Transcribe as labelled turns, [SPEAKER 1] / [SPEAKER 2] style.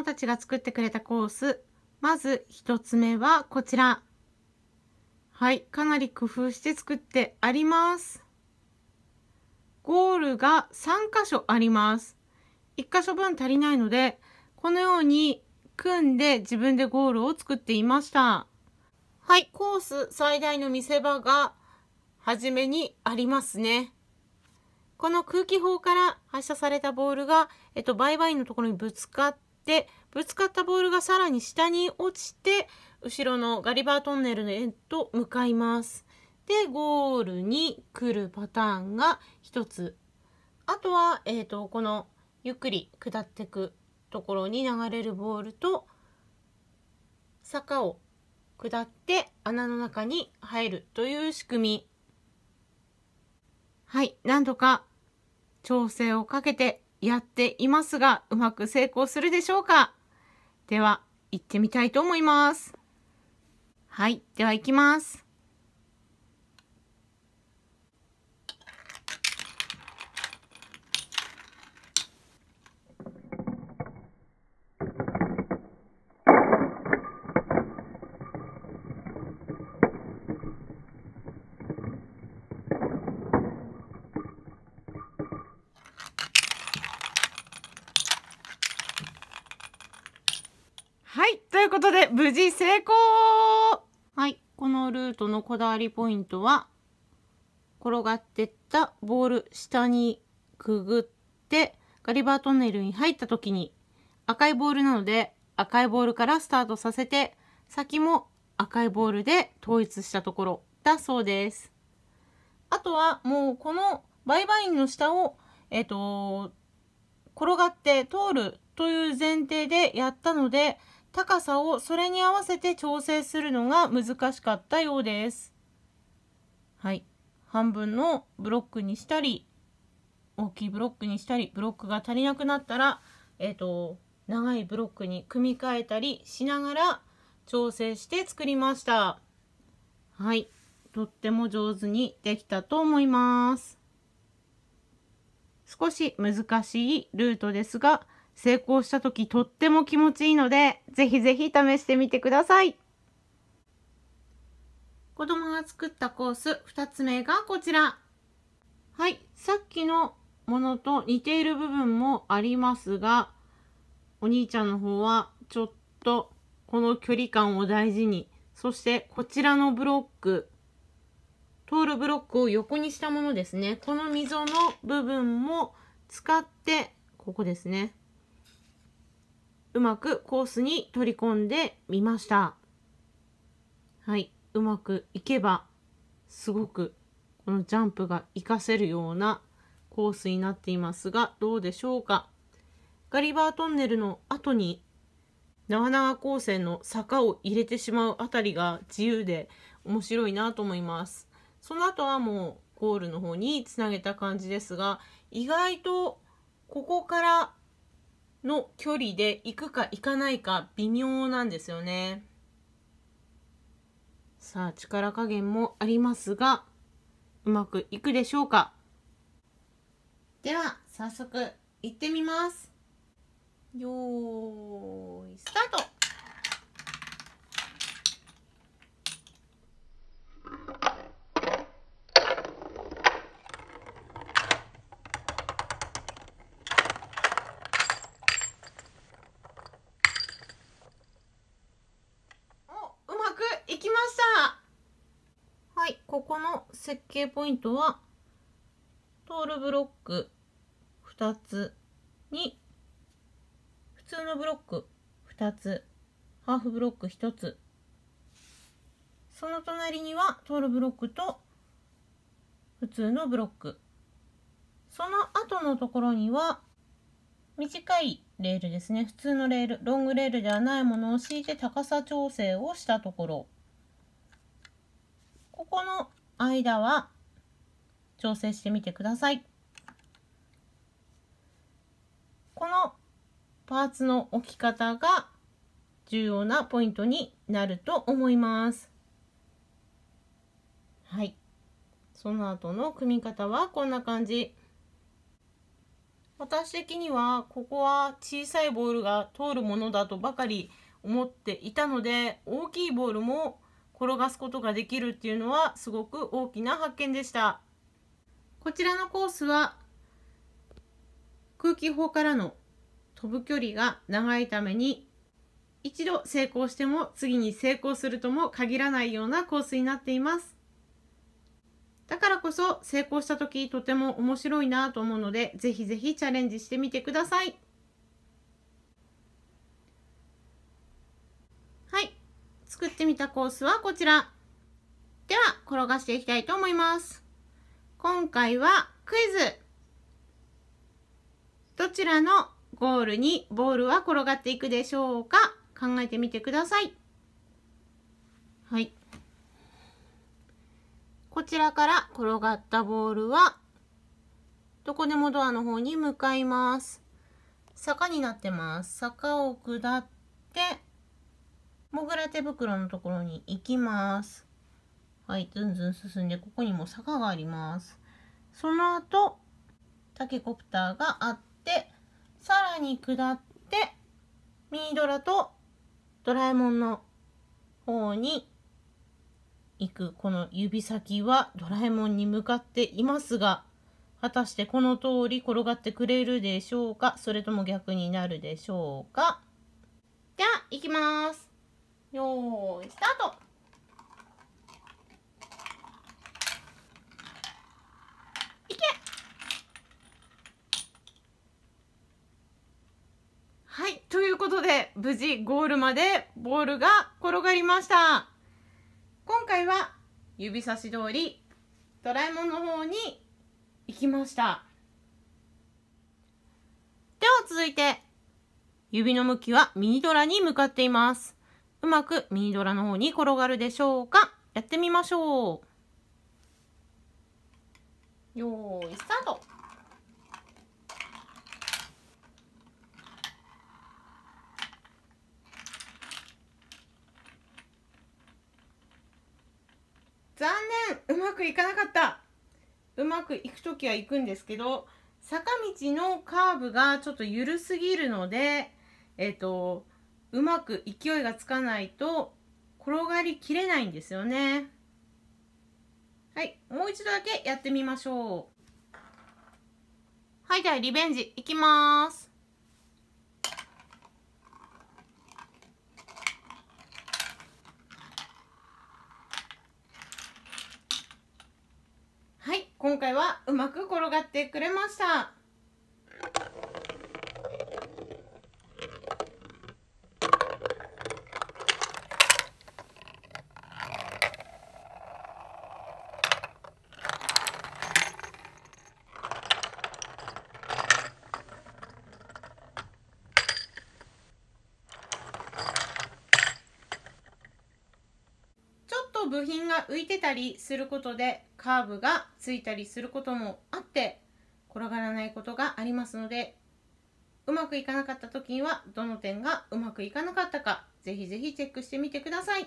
[SPEAKER 1] 供たちが作ってくれたコース。まず1つ目はこちら。はい、かなり工夫して作ってあります。ゴールが3箇所あります。1箇所分足りないので、このように組んで自分でゴールを作っていました。はい、コース最大の見せ場が初めにありますね。この空気砲から発射されたボールが、えっと、売買のところにぶつかっってぶつかったボールがさらに下に落ちて後ろのガリバートンネルへと向かいます。でゴールに来るパターンが1つあとは、えーと、とこのゆっくり下ってくところに流れるボールと坂を下って穴の中に入るという仕組みはい何度か調整をかけてやっていますが、うまく成功するでしょうかでは、行ってみたいと思います。はい、では行きます。ことで、無事成功はい、このルートのこだわりポイントは、転がってったボール下にくぐって、ガリバートンネルに入った時に、赤いボールなので、赤いボールからスタートさせて、先も赤いボールで統一したところだそうです。あとはもうこの売買員の下を、えっ、ー、と、転がって通るという前提でやったので、高さをそれに合わせて調整するのが難しかったようです。はい。半分のブロックにしたり、大きいブロックにしたり、ブロックが足りなくなったら、えっ、ー、と、長いブロックに組み替えたりしながら調整して作りました。はい。とっても上手にできたと思います。少し難しいルートですが、成功した時とっても気持ちいいので、ぜひぜひ試してみてください。子供が作ったコース2つ目がこちら。はい、さっきのものと似ている部分もありますが、お兄ちゃんの方はちょっとこの距離感を大事に、そしてこちらのブロック、通るブロックを横にしたものですね。この溝の部分も使って、ここですね。うまくコースに取り込んでみました。はい、うまくいけばすごくこのジャンプが活かせるようなコースになっていますがどうでしょうかガリバートンネルの後に長々高専の坂を入れてしまうあたりが自由で面白いなと思いますその後はもうゴールの方につなげた感じですが意外とここからの距離で行くか行かないか微妙なんですよね。さあ力加減もありますがうまくいくでしょうかでは早速行ってみます。よーこの設計ポイントはトールブロック2つに普通のブロック2つハーフブロック1つその隣にはトールブロックと普通のブロックその後のところには短いレールですね普通のレールロングレールではないものを敷いて高さ調整をしたところ間は調整してみてください。このパーツの置き方が重要なポイントになると思います。はい。その後の組み方はこんな感じ。私的にはここは小さいボールが通るものだとばかり思っていたので大きいボールも転がすことができるっていうのはすごく大きな発見でした。こちらのコースは空気砲からの飛ぶ距離が長いために一度成功しても次に成功するとも限らないようなコースになっています。だからこそ成功した時とても面白いなと思うのでぜひぜひチャレンジしてみてください。作ってみたコースはこちら。では、転がしていきたいと思います。今回はクイズ。どちらのゴールにボールは転がっていくでしょうか考えてみてください。はい。こちらから転がったボールは、どこでもドアの方に向かいます。坂になってます。坂を下って、モグラ手袋のところに行きます。はい、ずんずん進んで、ここにも坂があります。その後、タケコプターがあって、さらに下って、ミードラとドラえもんの方に行く、この指先はドラえもんに向かっていますが、果たしてこの通り転がってくれるでしょうかそれとも逆になるでしょうかでは、行きます。よーいスタートいけはいということで無事ゴールまでボールが転がりました今回は指差し通りドラえもんの方に行きましたでは続いて指の向きはミニドラに向かっていますうまくミニドラの方に転がるでしょうかやってみましょうよーいスタート残念うまくいかなかったうまくいく時は行くんですけど坂道のカーブがちょっと緩すぎるのでえっ、ー、とうまく勢いがつかないと転がりきれないんですよねはいもう一度だけやってみましょうはいではリベンジいきますはい今回はうまく転がってくれました部品が浮いてたりすることでカーブがついたりすることもあって転がらないことがありますのでうまくいかなかった時にはどの点がうまくいかなかったかぜひぜひチェックしてみてください。